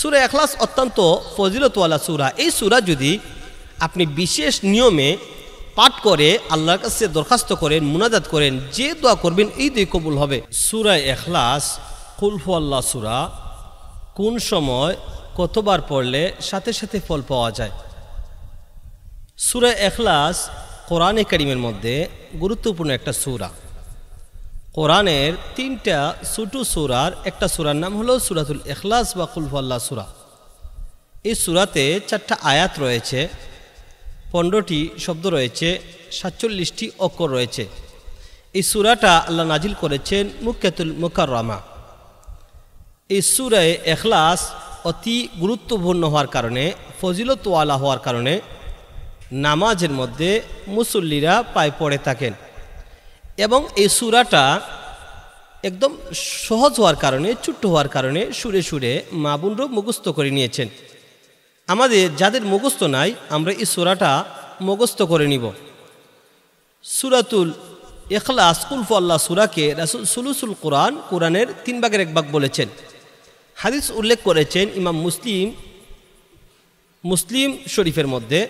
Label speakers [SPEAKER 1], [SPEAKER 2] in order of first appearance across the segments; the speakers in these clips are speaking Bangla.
[SPEAKER 1] সুরা এখলাস অত্যন্ত ফজিলতওয়ালা সুরা এই সুরা যদি আপনি বিশেষ নিয়মে পাঠ করে আল্লাহর কাছে দরখাস্ত করেন মুনাজাত করেন যে দোয়া করবেন এই দুই কবুল হবে সুরা এখলাস কুলফু আল্লাহ সুরা কোন সময় কতবার পড়লে সাথে সাথে ফল পাওয়া যায় সুরা এখলাস কোরআনে করিমের মধ্যে গুরুত্বপূর্ণ একটা সুরা কোরআনের তিনটা ছোটো সুরার একটা সুরার নাম হলো সুরাতুল এখলাস বা কুলফল্লা সুরা এই সুরাতে চারটা আয়াত রয়েছে পনেরোটি শব্দ রয়েছে সাতচল্লিশটি অক্ষর রয়েছে এই সুরাটা আল্লাহ নাজিল করেছেন মুক্কাতুল রামা এই সুরায় এখলাস অতি গুরুত্বপূর্ণ হওয়ার কারণে ফজিলতওয়ালা হওয়ার কারণে নামাজের মধ্যে মুসল্লিরা পায়ে পড়ে থাকেন এবং এই সুরাটা একদম সহজ হওয়ার কারণে ছোট্ট হওয়ার কারণে সুরে সুরে মা বোনরাও মুখস্থ করে নিয়েছেন আমাদের যাদের মুখস্থ নাই আমরা এই সুরাটা মুখস্থ করে নিব সুরাতুল এখলাস কুলফ আল্লাহ সুরাকে রাসুল সুলুসুল কোরআন কোরআনের তিন ভাগের এক ভাগ বলেছেন হাদিস উল্লেখ করেছেন ইমাম মুসলিম মুসলিম শরীফের মধ্যে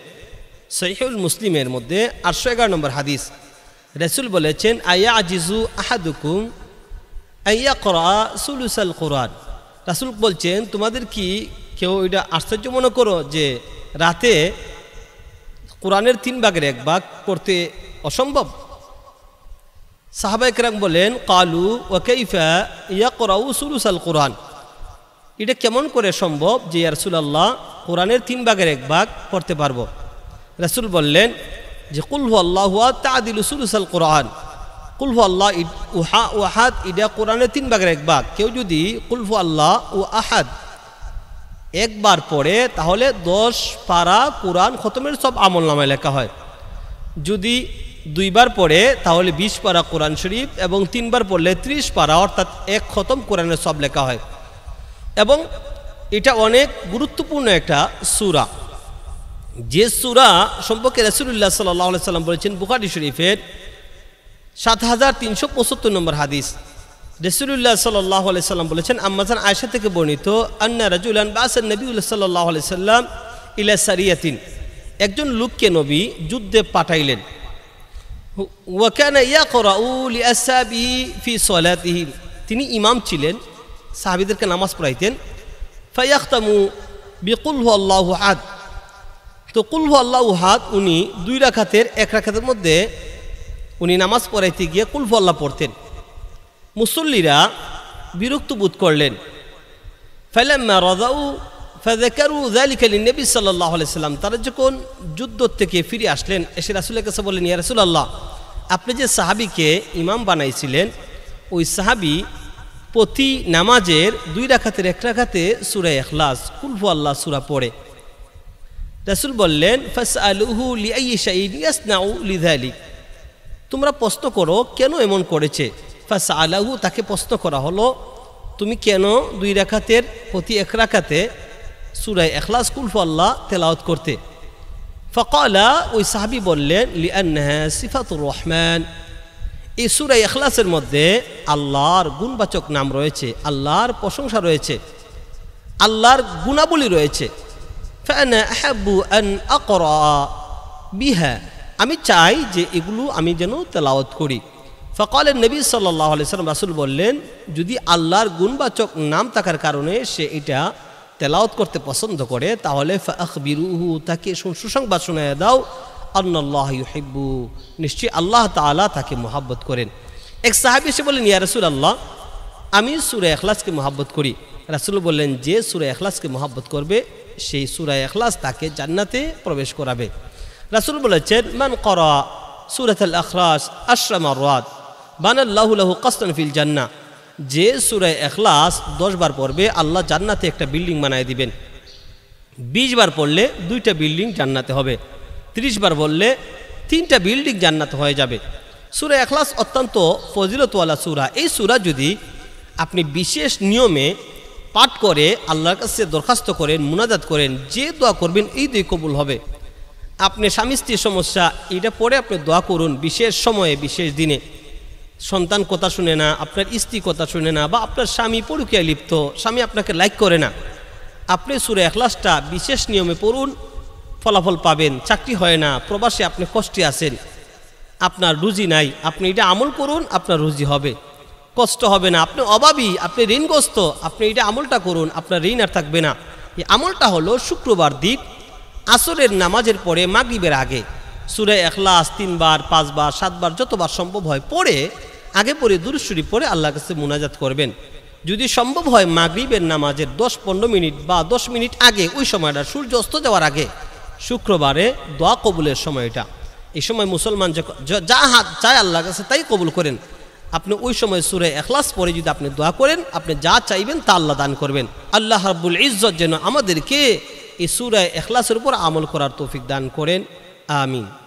[SPEAKER 1] সৈহুল মুসলিমের মধ্যে আটশো এগারো নম্বর হাদিস রসুল বলেছেন আয়া আজিজু আহাদুকুম আয়া করা সুলুসাল কোরআন রাসুল বলছেন তোমাদের কি কেউ এটা আশ্চর্য মনে করো যে রাতে কোরআনের তিন ভাগের এক ভাগ করতে অসম্ভব সাহাবাইকরাম বলেন কালু ওয়াকাইফা ইয়া করাউ সুলুসাল কোরআন এটা কেমন করে সম্ভব যে রাসুল আল্লাহ কোরআনের তিন ভাগের এক ভাগ করতে পারবো রাসুল বললেন যে কুলহু আল্লাহ তাদিল কোরআন কুলহু আল্লাহ উহা ও আহাদ ইডা কোরআনের তিন ভাগের এক ভাগ কেউ যদি কুলফু আল্লাহ ও আহাদ একবার পড়ে তাহলে দশ পারা কোরআন খতমের সব আমল নামায় লেখা হয় যদি দুইবার পড়ে তাহলে বিশ পারা কোরআন শরীফ এবং তিনবার পড়লে ত্রিশ পারা অর্থাৎ এক খতম কোরআনের সব লেখা হয় এবং এটা অনেক গুরুত্বপূর্ণ একটা সুরা যে সুরা সম্পর্কে রসুল্লাহ সাল্লাহ সাল্লাম বলেছেন বুখারি শরীফের সাত হাজার তিনশো পঁচাত্তর নম্বর হাদিস রসুল্লাহ সাল্লাহ সাল্লাম বলেছেন আম্মাজান আয়সা থেকে বর্ণিত আন্না রাজুলান বাসান নবীল্লা সাল্লাহ সাল্লাম ইলা সারিয়াতিন একজন লোককে নবী যুদ্ধে পাঠাইলেন ওয়াকানা ইয়া করাউল ইয়াসাবি ফি সলাতিহি তিনি ইমাম ছিলেন সাহাবিদেরকে নামাজ পড়াইতেন ফাইয়াখতামু বিকুল হু আল্লাহ আদ তো কুলহু আল্লাহ হাত উনি দুই রাখাতের এক রাখাতের মধ্যে উনি নামাজ পড়াইতে গিয়ে কুলহু আল্লাহ পড়তেন মুসল্লিরা বিরক্ত বোধ করলেন ফাইলাম্মা রাজাউ ফাজাকারু জালিকা লিনবী সাল্লাল্লাহু আলাইহি সাল্লাম তারা যখন যুদ্ধ থেকে ফিরে আসলেন এসে রাসূলের কাছে বললেন ইয়া রাসূলুল্লাহ আপনি যে সাহাবিকে ইমাম বানাইছিলেন ওই সাহাবি প্রতি নামাজের দুই রাখাতের এক রাখাতে সুরা এখলাস কুলফু আল্লাহ সুরা পড়ে রাসুল বললেন তোমরা প্রশ্ন করো কেন এমন করেছে ফাস আলাহু তাকে প্রশ্ন করা হলো তুমি কেন দুই রেখাতের প্রতি এক রাখাতে সুরাই এখলাস কুলফল্লা তেলাওত করতে ফকালা ওই সাহাবি বললেন লিআনহা সিফাতুর রহমান এই সুরাই এখলাসের মধ্যে আল্লাহর গুণবাচক নাম রয়েছে আল্লাহর প্রশংসা রয়েছে আল্লাহর গুণাবলী রয়েছে আমি চাই যে এগুলো আমি যেন তেলাওয়াত করি ফকালের নবী সাল্লাহ সাল্লাম রাসুল বললেন যদি আল্লাহর গুণবাচক নাম থাকার কারণে সে এটা তেলাওত করতে পছন্দ করে তাহলে ফিরুহু তাকে সুসংবাদ শোনায় দাও আল্লাহ নিশ্চয়ই আল্লাহ তালা তাকে মোহাব্বত করেন এক সাহাবি সে বললেন ইয়া রাসুল আল্লাহ আমি সুরে এখলাসকে মোহাব্বত করি রাসুল বললেন যে সুরে এখলাসকে মোহাব্বত করবে সেই সুরায় এখলাস তাকে জান্নাতে প্রবেশ করাবে রাসুল বলেছেন মান করা সুরাত আল আখলাস আশ্রামার রাত লাহু কাস্তান ফিল জান্না যে সুরায় এখলাস দশবার পড়বে আল্লাহ জান্নাতে একটা বিল্ডিং বানায় দিবেন বিশ বার পড়লে দুইটা বিল্ডিং জান্নাতে হবে ৩০ বার বললে তিনটা বিল্ডিং জান্নাত হয়ে যাবে সুরা এখলাস অত্যন্ত ফজিলতওয়ালা সুরা এই সুরা যদি আপনি বিশেষ নিয়মে পাঠ করে আল্লাহর কাছে দরখাস্ত করেন মুনাজাত করেন যে দোয়া করবেন এই দুই কবুল হবে আপনি স্বামী স্ত্রীর সমস্যা এটা পরে আপনি দোয়া করুন বিশেষ সময়ে বিশেষ দিনে সন্তান কথা শুনে না আপনার স্ত্রী কথা শুনে না বা আপনার স্বামী পড়ুকিয়া লিপ্ত স্বামী আপনাকে লাইক করে না আপনি সুরে এখলাসটা বিশেষ নিয়মে পড়ুন ফলাফল পাবেন চাকরি হয় না প্রবাসে আপনি কষ্টে আছেন আপনার রুজি নাই আপনি এটা আমল করুন আপনার রুজি হবে কষ্ট হবে না আপনি অভাবী আপনি ঋণগ্রস্ত আপনি এটা আমলটা করুন আপনার ঋণ আর থাকবে না এই আমলটা হলো শুক্রবার দ্বীপ আসরের নামাজের পরে মাগিবের আগে সুরে এখলাস তিনবার পাঁচবার সাতবার যতবার সম্ভব হয় পড়ে আগে পরে দূরশ্বরী পরে আল্লাহ কাছে মোনাজাত করবেন যদি সম্ভব হয় মাগরীবের নামাজের দশ পনেরো মিনিট বা দশ মিনিট আগে ওই সময়টা সূর্য অস্ত যাওয়ার আগে শুক্রবারে দোয়া কবুলের সময়টা এই সময় মুসলমান যা হাত চায় আল্লাহ কাছে তাই কবুল করেন আপনি ওই সময় সুরে এখলাস পরে যদি আপনি দোয়া করেন আপনি যা চাইবেন তা আল্লাহ দান করবেন আল্লাহ রাব্বুল ইজ্জত যেন আমাদেরকে এই সুরায় এখলাসের উপর আমল করার তৌফিক দান করেন আমিন